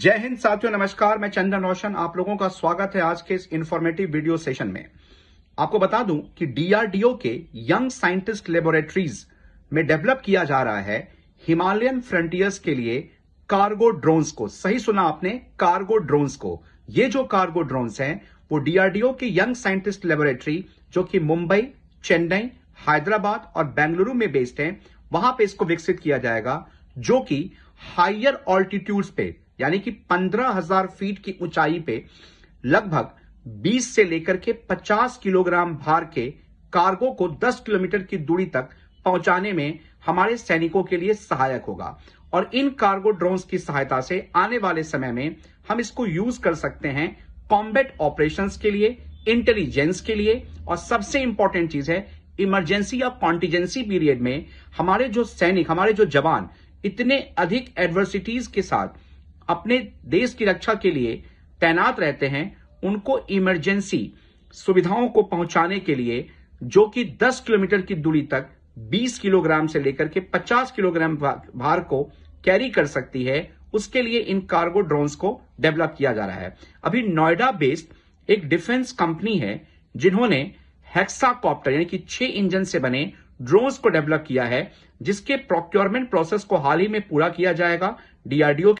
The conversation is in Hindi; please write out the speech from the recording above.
जय हिंद साथियों नमस्कार मैं चंदन रोशन आप लोगों का स्वागत है आज के इस इन्फॉर्मेटिव वीडियो सेशन में आपको बता दूं कि डीआरडीओ के यंग साइंटिस्ट लेबोरेटरीज में डेवलप किया जा रहा है हिमालयन फ्रंटियर्स के लिए कार्गो ड्रोन्स को सही सुना आपने कार्गो ड्रोन्स को ये जो कार्गो ड्रोन्स हैं वो डीआरडीओ के यंग साइंटिस्ट लेबोरेटरी जो कि मुंबई चेन्नई हैदराबाद और बेंगलुरु में बेस्ड है वहां पे इसको विकसित किया जाएगा जो कि हायर ऑल्टीट्यूड्स पे यानी कि पंद्रह हजार फीट की ऊंचाई पे लगभग 20 से लेकर के 50 किलोग्राम भार के कार्गो को 10 किलोमीटर की दूरी तक पहुंचाने में हमारे सैनिकों के लिए सहायक होगा और इन कार्गो ड्रोन्स की सहायता से आने वाले समय में हम इसको यूज कर सकते हैं कॉम्बेट ऑपरेशंस के लिए इंटेलिजेंस के लिए और सबसे इंपॉर्टेंट चीज है इमरजेंसी या कॉन्टीजेंसी पीरियड में हमारे जो सैनिक हमारे जो जवान इतने अधिक एडवर्सिटीज के साथ अपने देश की रक्षा के लिए तैनात रहते हैं उनको इमरजेंसी सुविधाओं को पहुंचाने के लिए जो कि 10 किलोमीटर की दूरी तक 20 किलोग्राम से लेकर के 50 किलोग्राम भार को कैरी कर सकती है उसके लिए इन कार्गो ड्रोन्स को डेवलप किया जा रहा है अभी नोएडा बेस्ड एक डिफेंस कंपनी है जिन्होंने हेक्साकॉप्टर यानी कि छह इंजन से बने ड्रोन्स को डेवलप किया है जिसके प्रोक्योरमेंट प्रोसेस को हाल ही में पूरा किया जाएगा डीआरडीओ